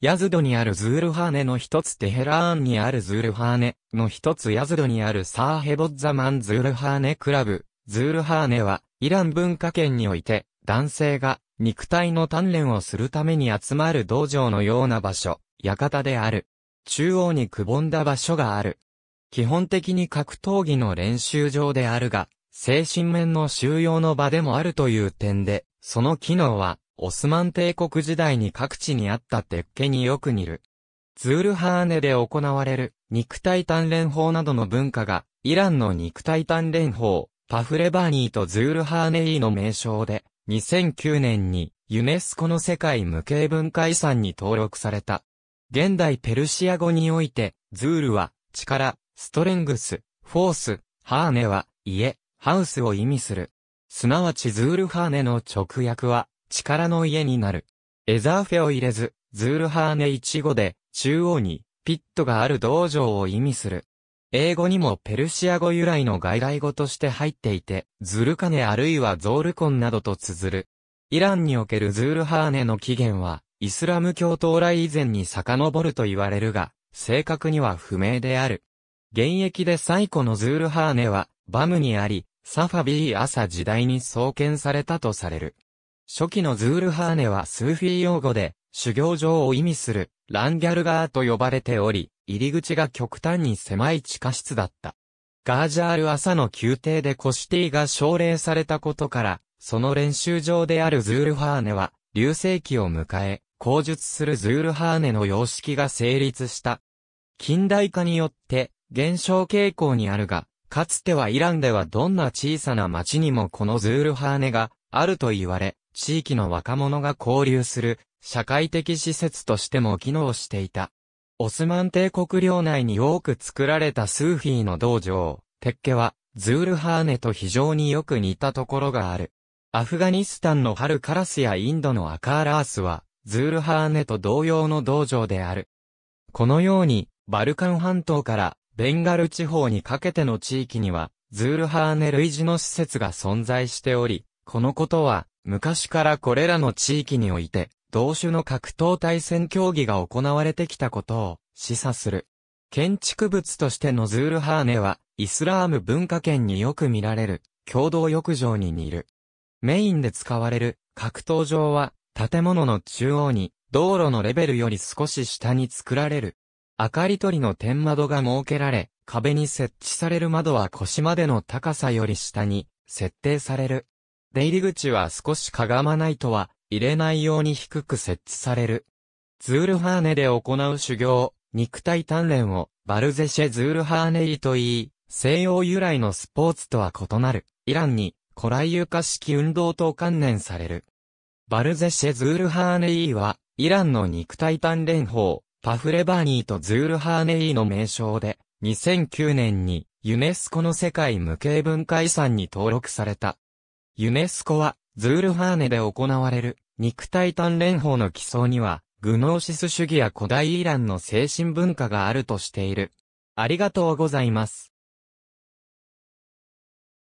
ヤズドにあるズールハーネの一つテヘラーンにあるズールハーネの一つヤズドにあるサーヘボッザマンズールハーネクラブ。ズールハーネはイラン文化圏において男性が肉体の鍛錬をするために集まる道場のような場所、館である。中央にくぼんだ場所がある。基本的に格闘技の練習場であるが、精神面の収容の場でもあるという点で、その機能はオスマン帝国時代に各地にあった鉄家によく似る。ズールハーネで行われる肉体鍛錬法などの文化が、イランの肉体鍛錬法、パフレバーニーとズールハーネイの名称で、2009年にユネスコの世界無形文化遺産に登録された。現代ペルシア語において、ズールは、力、ストレングス、フォース、ハーネは、家、ハウスを意味する。すなわちズールハーネの直訳は、力の家になる。エザーフェを入れず、ズールハーネ1語で、中央に、ピットがある道場を意味する。英語にもペルシア語由来の外来語として入っていて、ズルカネあるいはゾールコンなどと綴る。イランにおけるズールハーネの起源は、イスラム教到来以前に遡ると言われるが、正確には不明である。現役で最古のズールハーネは、バムにあり、サファビー朝時代に創建されたとされる。初期のズールハーネはスーフィー用語で、修行場を意味する、ランギャルガーと呼ばれており、入り口が極端に狭い地下室だった。ガージャール朝の宮廷でコシティが奨励されたことから、その練習場であるズールハーネは、流星期を迎え、口述するズールハーネの様式が成立した。近代化によって、減少傾向にあるが、かつてはイランではどんな小さな町にもこのズールハーネがあると言われ、地域の若者が交流する社会的施設としても機能していた。オスマン帝国領内に多く作られたスーフィーの道場、鉄家はズールハーネと非常によく似たところがある。アフガニスタンのハルカラスやインドのアカーラースは、ズールハーネと同様の道場である。このように、バルカン半島からベンガル地方にかけての地域には、ズールハーネ類似の施設が存在しており、このことは、昔からこれらの地域において、同種の格闘対戦競技が行われてきたことを示唆する。建築物としてのズールハーネは、イスラーム文化圏によく見られる、共同浴場に似る。メインで使われる格闘場は、建物の中央に、道路のレベルより少し下に作られる。明かり取りの天窓が設けられ、壁に設置される窓は腰までの高さより下に設定される。出入り口は少しかがまないとは、入れないように低く設置される。ズールハーネで行う修行、肉体鍛錬を、バルゼシェズールハーネリと言い、西洋由来のスポーツとは異なる、イランに、古来床式運動と観念される。バルゼシェズールハーネイは、イランの肉体鍛錬法、パフレバーニーとズールハーネイの名称で、2009年に、ユネスコの世界無形文化遺産に登録された。ユネスコは、ズールハーネで行われる、肉体鍛錬法の基礎には、グノーシス主義や古代イランの精神文化があるとしている。ありがとうございます。